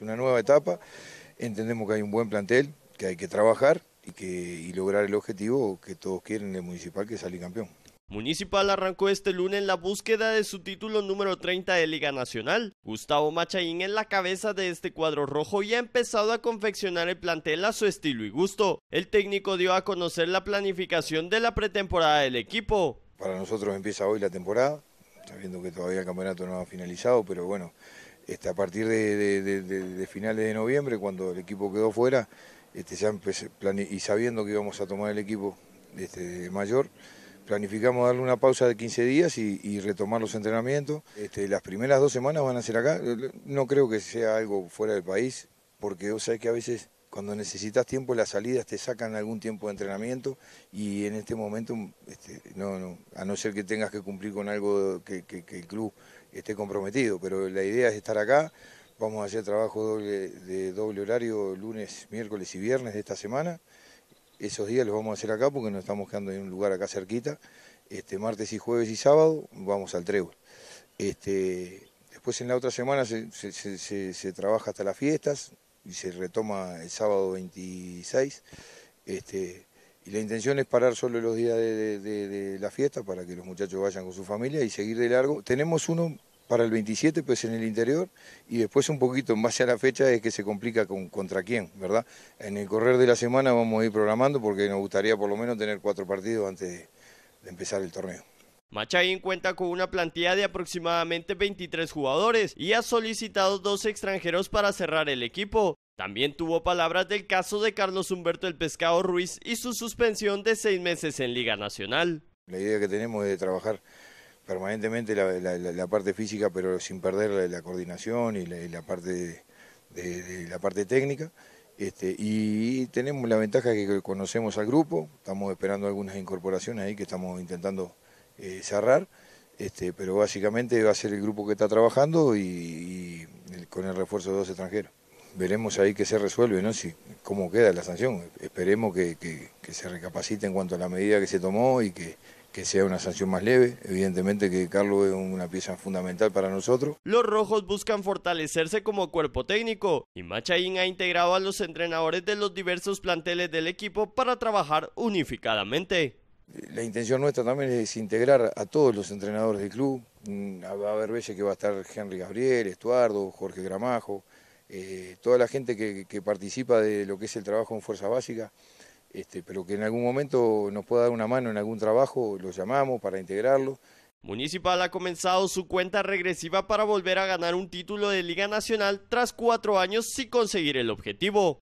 Una nueva etapa, entendemos que hay un buen plantel, que hay que trabajar y, que, lograr el objetivo que todos quieren en el municipal, que es salir campeón. Municipal arrancó este lunes la búsqueda de su título número 30 de Liga Nacional. Gustavo Machaín en la cabeza de este cuadro rojo y ha empezado a confeccionar el plantel a su estilo y gusto. El técnico dio a conocer la planificación de la pretemporada del equipo. Para nosotros empieza hoy la temporada, sabiendo que todavía el campeonato no ha finalizado, pero bueno, este, a partir de, finales de noviembre, cuando el equipo quedó fuera, este, y sabiendo que íbamos a tomar el equipo este, mayor, planificamos darle una pausa de 15 días y, retomar los entrenamientos. Este, las primeras dos semanas van a ser acá. No creo que sea algo fuera del país, porque vos sabés que a veces cuando necesitas tiempo las salidas te sacan algún tiempo de entrenamiento y en este momento, no, a no ser que tengas que cumplir con algo que el club esté comprometido, pero la idea es estar acá. Vamos a hacer trabajo de doble horario lunes, miércoles y viernes de esta semana. Esos días los vamos a hacer acá porque nos estamos quedando en un lugar acá cerquita. Este, martes y jueves y sábado vamos al trébol. Este, después en la otra semana se, trabaja hasta las fiestas y se retoma el sábado 26. Este, y la intención es parar solo los días de, de la fiesta para que los muchachos vayan con su familia y seguir de largo. Tenemos uno para el 27, pues en el interior, y después un poquito en base a la fecha es que se complica con contra quién, ¿verdad? En el correr de la semana vamos a ir programando porque nos gustaría por lo menos tener cuatro partidos antes de, empezar el torneo. Machaín cuenta con una plantilla de aproximadamente 23 jugadores y ha solicitado dos extranjeros para cerrar el equipo. También tuvo palabras del caso de Carlos Humberto el Pescado Ruiz y su suspensión de seis meses en Liga Nacional. La idea que tenemos es de trabajar permanentemente la, parte física, pero sin perder la, coordinación y la, parte de, la parte técnica. Este, y tenemos la ventaja que conocemos al grupo, estamos esperando algunas incorporaciones ahí que estamos intentando eh, cerrar, este, pero básicamente va a ser el grupo que está trabajando y, con el refuerzo de dos extranjeros. Veremos ahí que se resuelve, ¿no? Si, cómo queda la sanción. Esperemos que se recapacite en cuanto a la medida que se tomó y que que sea una sanción más leve. Evidentemente que Carlos es una pieza fundamental para nosotros. Los rojos buscan fortalecerse como cuerpo técnico y Machaín ha integrado a los entrenadores de los diversos planteles del equipo para trabajar unificadamente. La intención nuestra también es integrar a todos los entrenadores del club. Mm, va a haber veces que va a estar Henry Gabriel, Estuardo, Jorge Gramajo, eh, toda la gente que participa de lo que es el trabajo en Fuerza Básica. Este, pero que en algún momento nos pueda dar una mano en algún trabajo, lo llamamos para integrarlo. Municipal ha comenzado su cuenta regresiva para volver a ganar un título de Liga Nacional tras cuatro años sin conseguir el objetivo.